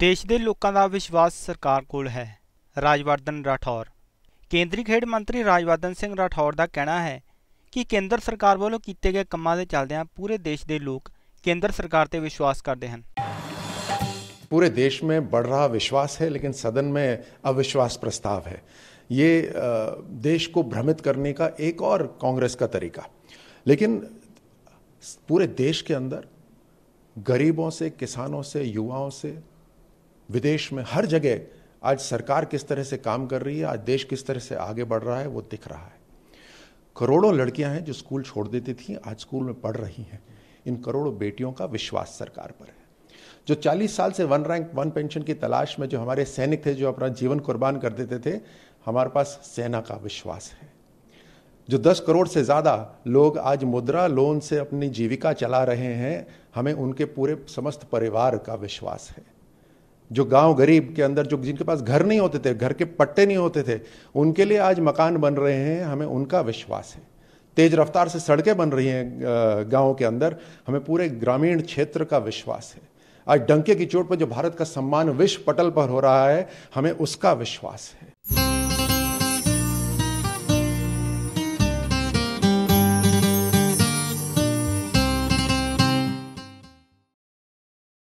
देश के लोगों का विश्वास सरकार को राजवर्धन राठौर केंद्रीय खेड मंत्री राजवर्धन सिंह राठौर का कहना है कि केंद्र सरकार वालों किए गए कामों के चलद पूरे देश के लोग केंद्र सरकार से विश्वास करते हैं पूरे देश में बढ़ रहा विश्वास है लेकिन सदन में अविश्वास प्रस्ताव है ये देश को भ्रमित करने का एक और कांग्रेस का तरीका लेकिन पूरे देश के अंदर गरीबों से किसानों से युवाओं से विदेश में हर जगह आज सरकार किस तरह से काम कर रही है आज देश किस तरह से आगे बढ़ रहा है वो दिख रहा है करोड़ों लड़कियां हैं जो स्कूल छोड़ देती थी आज स्कूल में पढ़ रही हैं इन करोड़ों बेटियों का विश्वास सरकार पर है जो 40 साल से वन रैंक वन पेंशन की तलाश में जो हमारे सैनिक थे जो अपना जीवन कुर्बान कर देते थे हमारे पास सेना का विश्वास है जो 10 करोड़ से ज़्यादा लोग आज मुद्रा लोन से अपनी जीविका चला रहे हैं हमें उनके पूरे समस्त परिवार का विश्वास है जो गांव गरीब के अंदर जो जिनके पास घर नहीं होते थे घर के पट्टे नहीं होते थे उनके लिए आज मकान बन रहे हैं हमें उनका विश्वास है तेज रफ्तार से सड़कें बन रही हैं गाँव के अंदर हमें पूरे ग्रामीण क्षेत्र का विश्वास है आज डंके की चोट पर जो भारत का सम्मान विश्व पटल पर हो रहा है हमें उसका विश्वास है